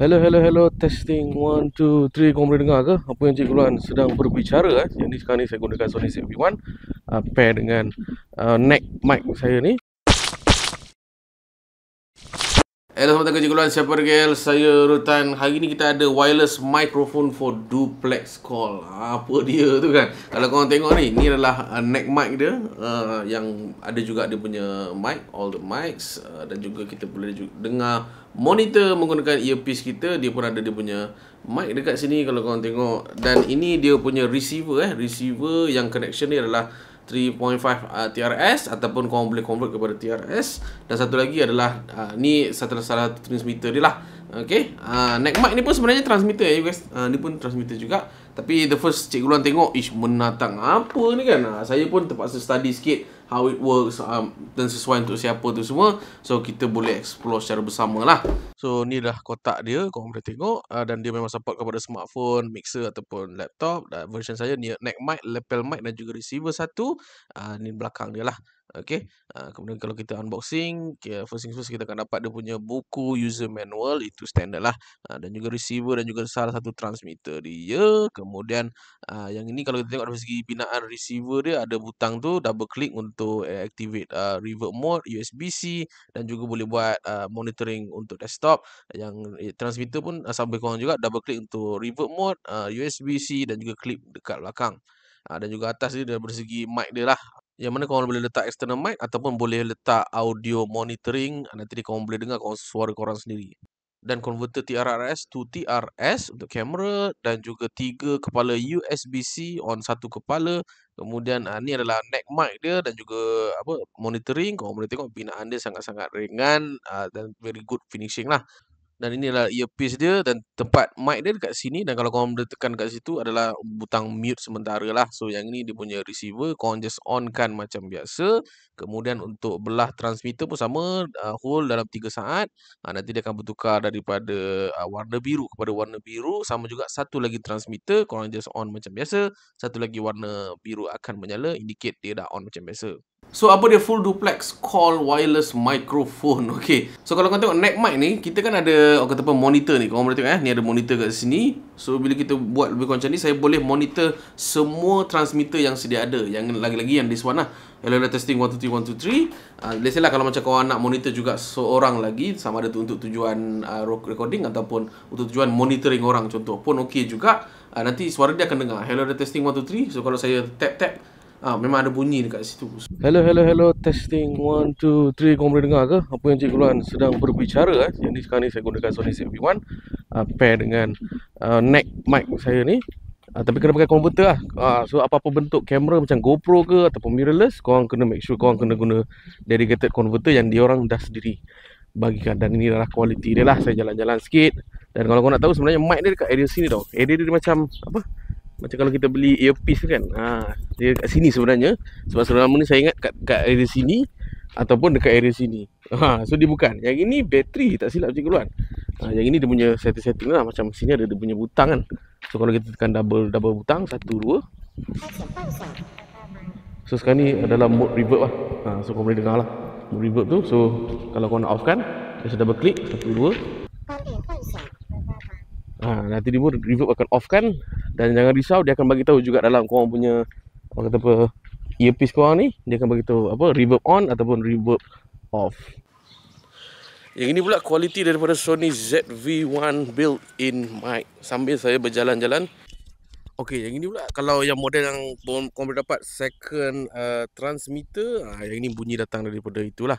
Hello, hello, hello. Testing 1, 2, 3. Kau boleh dengar ke? Apa yang Encik luan sedang berbicara? Eh? Yang ini sekarang ni saya gunakan Sony ZV-1. Uh, pair dengan uh, neck mic saya ni. Hello, selamat datang Jikuluan. Siapa Regal? Saya Rutan. Hari ni kita ada wireless microphone for duplex call. Apa dia tu kan? Kalau korang tengok ni, ni adalah uh, neck mic dia. Uh, yang ada juga dia punya mic, all the mics. Uh, dan juga kita boleh dengar monitor menggunakan earpiece kita. Dia pun ada dia punya mic dekat sini kalau korang tengok. Dan ini dia punya receiver eh. Receiver yang connection ni adalah 3.5 uh, TRS ataupun kau boleh convert kepada TRS dan satu lagi adalah uh, ni satu salah satu transmitter dia lah okey a uh, neck mic ni pun sebenarnya transmitter ya guys uh, pun transmitter juga tapi the first cikgu orang tengok ish menatang apa ni kan saya pun terpaksa study sikit how it works um, dan sesuai untuk siapa tu semua so kita boleh explore secara bersama lah so ni dah kotak dia kau boleh tengok uh, dan dia memang support kepada smartphone mixer ataupun laptop dan version saya ni neck mic lapel mic dan juga receiver satu uh, ni belakang dia lah Okey, uh, kemudian kalau kita unboxing, okay, first things first kita akan dapat dia punya buku user manual itu standard lah uh, dan juga receiver dan juga salah satu transmitter dia. Kemudian uh, yang ini kalau kita tengok dari segi pinaan receiver dia ada butang tu double click untuk uh, activate uh, reverb mode USB-C dan juga boleh buat uh, monitoring untuk desktop. Yang uh, transmitter pun uh, sampai kurang juga double click untuk revert mode uh, USB-C dan juga clip dekat belakang. Uh, dan juga atas dia dari segi mic dia lah yang mana korang boleh letak external mic ataupun boleh letak audio monitoring ah, nanti korang boleh dengar korang, suara korang sendiri dan converter TRRS to TRS untuk kamera dan juga tiga kepala USB-C on satu kepala kemudian uh, ni adalah neck mic dia dan juga apa monitoring korang boleh tengok pinaan dia sangat-sangat ringan uh, dan very good finishing lah dan inilah earpiece dia dan tempat mic dia dekat sini dan kalau korang tekan dekat situ adalah butang mute sementara lah. So yang ini dia punya receiver, korang just on kan macam biasa. Kemudian untuk belah transmitter pun sama, uh, hold dalam 3 saat. Uh, nanti dia akan bertukar daripada uh, warna biru kepada warna biru. Sama juga satu lagi transmitter, korang just on macam biasa. Satu lagi warna biru akan menyala, indicate dia dah on macam biasa. So apa dia full duplex call wireless microphone Okay So kalau kau tengok neck mic ni Kita kan ada orang kata apa monitor ni kau boleh tengok eh ni ada monitor kat sini so bila kita buat lebih kurang macam ni saya boleh monitor semua transmitter yang sedia ada yang lagi-lagi yang this one lah kalau ada testing 1, 2, 3, 1, 2, 3 uh, let's say lah kalau macam kau nak monitor juga seorang lagi sama ada tu untuk tujuan uh, recording ataupun untuk tujuan monitoring orang contoh pun okey juga uh, nanti suara dia akan dengar hello ada testing 1, 2, 3 so kalau saya tap-tap Ah ha, memang ada bunyi dekat situ. Hello hello hello testing 1 2 3 kau boleh dengar ke? Apa yang Cik Luan sedang berbicara eh? Yang ni sekarang ni saya gunakan Sony CV1 uh, ah, pair dengan uh, neck mic saya ni. Uh, tapi kena pakai komputer lah uh, So apa-apa bentuk kamera macam GoPro ke Ataupun mirrorless Korang kena make sure korang kena guna Dedicated converter yang dia orang dah sendiri Bagikan Dan ini adalah kualiti dia lah Saya jalan-jalan sikit Dan kalau kau nak tahu sebenarnya mic dia dekat area sini tau Area dia, dia macam Apa? macam kalau kita beli earpiece kan ha dia kat sini sebenarnya sebab selama ni saya ingat kat kat area sini ataupun dekat area sini ha so dia bukan yang ini bateri tak silap cikgu tuan ha yang ini dia punya setting setting lah macam sini ada dia punya butang kan so kalau kita tekan double double butang satu dua so sekarang ni adalah mode reverb lah ha so kau boleh dengar lah mode reverb tu so kalau kau nak off kan just double click satu dua Ha, nanti dia pun reverb akan off kan dan jangan risau dia akan bagi tahu juga dalam kau orang punya apa kata apa earpiece kau ni dia akan bagi tahu apa reverb on ataupun reverb off. Yang ini pula kualiti daripada Sony ZV-1 built-in mic sambil saya berjalan-jalan. Okey, yang ini pula kalau yang model yang kau boleh dapat second uh, transmitter, uh, yang ini bunyi datang daripada itulah.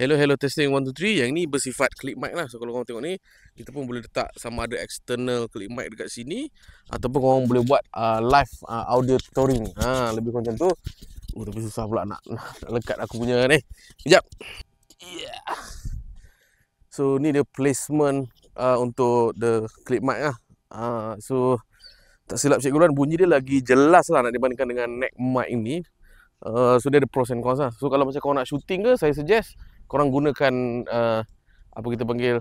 Hello, hello, testing 1, 2, 3 Yang ni bersifat clip mic lah So, kalau korang tengok ni Kita pun boleh letak sama ada external clip mic dekat sini Ataupun korang boleh buat uh, live uh, audio touring ha, Lebih kurang macam tu uh, oh, Tapi susah pula nak, nak lekat aku punya ni Sekejap yeah. So, ni dia placement uh, untuk the clip mic lah uh, So, tak silap cikgu kan Bunyi dia lagi jelas lah nak dibandingkan dengan neck mic ni uh, So, dia ada pros and cons lah So, kalau macam korang nak shooting ke Saya suggest korang gunakan uh, apa kita panggil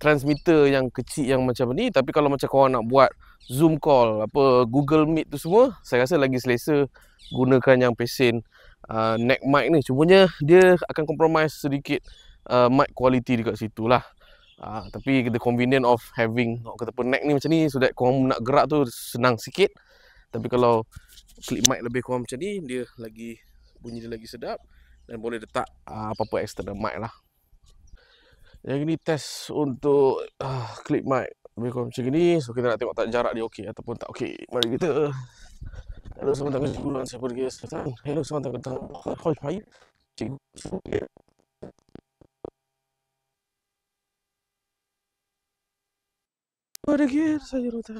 transmitter yang kecil yang macam ni tapi kalau macam korang nak buat zoom call apa google meet tu semua saya rasa lagi selesa gunakan yang pesen uh, neck mic ni cumanya dia akan compromise sedikit uh, mic quality dekat situ lah uh, tapi the convenience of having oh, kata neck ni macam ni so that korang nak gerak tu senang sikit tapi kalau clip mic lebih kurang macam ni dia lagi bunyi dia lagi sedap dan boleh letak ah, apa-apa uh, external mic lah yang ini test untuk uh, clip mic lebih kurang macam ni so kita nak tengok tak jarak dia okey ataupun tak okey mari kita hello semua tangan cikgu dan siapa lagi sekarang hello semua tangan tangan kau cikgu cikgu Sabar lagi, saya rotan.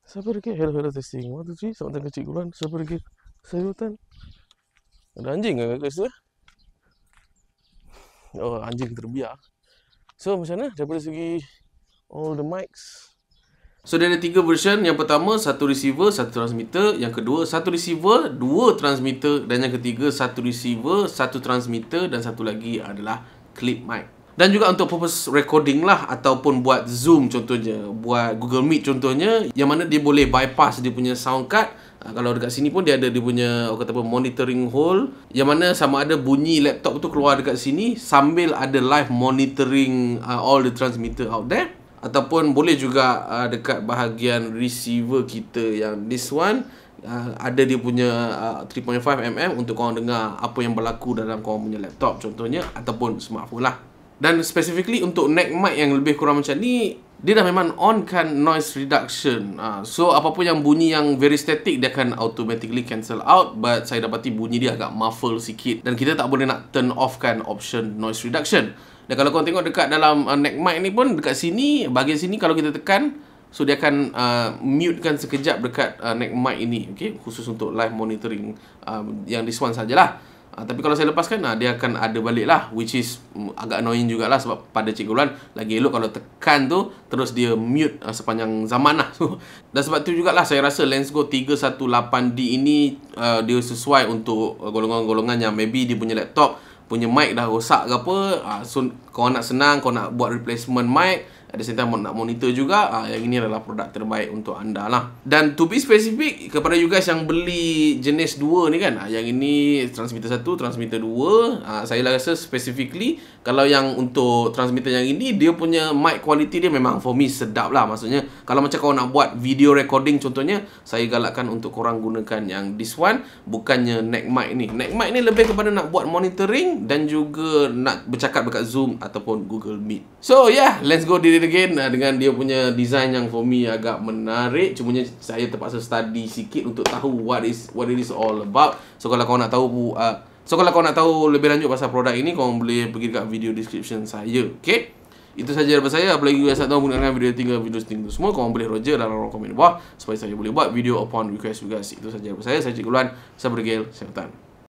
Sabar lagi, hello hello testing. One two three, sama dengan cikgu Lan. Sabar lagi, saya rotan. Ada anjing kan kakak situ eh? Oh anjing terbiar So macam mana daripada segi All the mics So dia ada tiga version Yang pertama satu receiver satu transmitter Yang kedua satu receiver dua transmitter Dan yang ketiga satu receiver satu transmitter Dan satu lagi adalah clip mic dan juga untuk purpose recording lah ataupun buat Zoom contohnya, buat Google Meet contohnya yang mana dia boleh bypass dia punya sound card Ah, kalau dekat sini pun dia ada dia punya orang kata apa monitoring hole yang mana sama ada bunyi laptop tu keluar dekat sini sambil ada live monitoring uh, all the transmitter out there ataupun boleh juga uh, dekat bahagian receiver kita yang this one uh, ada dia punya uh, 3.5 mm untuk korang dengar apa yang berlaku dalam korang punya laptop contohnya ataupun smartphone lah dan specifically untuk neck mic yang lebih kurang macam ni dia dah memang on kan noise reduction ah, so apa-apa yang bunyi yang very static dia akan automatically cancel out but saya dapati bunyi dia agak muffled sikit dan kita tak boleh nak turn off kan option noise reduction dan kalau kau tengok dekat dalam ah, neck mic ni pun dekat sini bahagian sini kalau kita tekan so dia akan uh, mute kan sekejap dekat uh, neck mic ini okay? khusus untuk live monitoring uh, yang this one sajalah Uh, tapi kalau saya lepaskan, uh, dia akan ada balik lah. Which is mm, agak annoying jugalah sebab pada Cikgu Luan, lagi elok kalau tekan tu, terus dia mute uh, sepanjang zaman lah. Dan sebab tu jugalah saya rasa Lensgo 318D ini uh, dia sesuai untuk golongan-golongan yang maybe dia punya laptop, punya mic dah rosak ke apa. Uh, so, kau nak senang, kau nak buat replacement mic, At the same time nak monitor juga uh, Yang ini adalah produk terbaik untuk anda lah Dan to be specific Kepada you guys yang beli jenis dua ni kan uh, Yang ini transmitter satu, transmitter dua. uh, Saya lah rasa specifically Kalau yang untuk transmitter yang ini Dia punya mic quality dia memang for me sedap lah Maksudnya Kalau macam kau nak buat video recording contohnya Saya galakkan untuk korang gunakan yang this one Bukannya neck mic ni Neck mic ni lebih kepada nak buat monitoring Dan juga nak bercakap dekat Zoom Ataupun Google Meet So yeah, let's go direct it again uh, dengan dia punya design yang for me agak menarik. Cumanya saya terpaksa study sikit untuk tahu what is what it is all about. So kalau kau nak tahu uh, so kalau kau nak tahu lebih lanjut pasal produk ini kau boleh pergi dekat video description saya. Okay? Itu saja daripada saya. Apa lagi guys nak tahu menggunakan video tinggal video sting tu semua. Kau boleh roger dalam komen di bawah. Supaya saya boleh buat video upon request juga. Itu sahaja daripada saya. Saya Cik Kuluan. Saya bergil. Saya petang.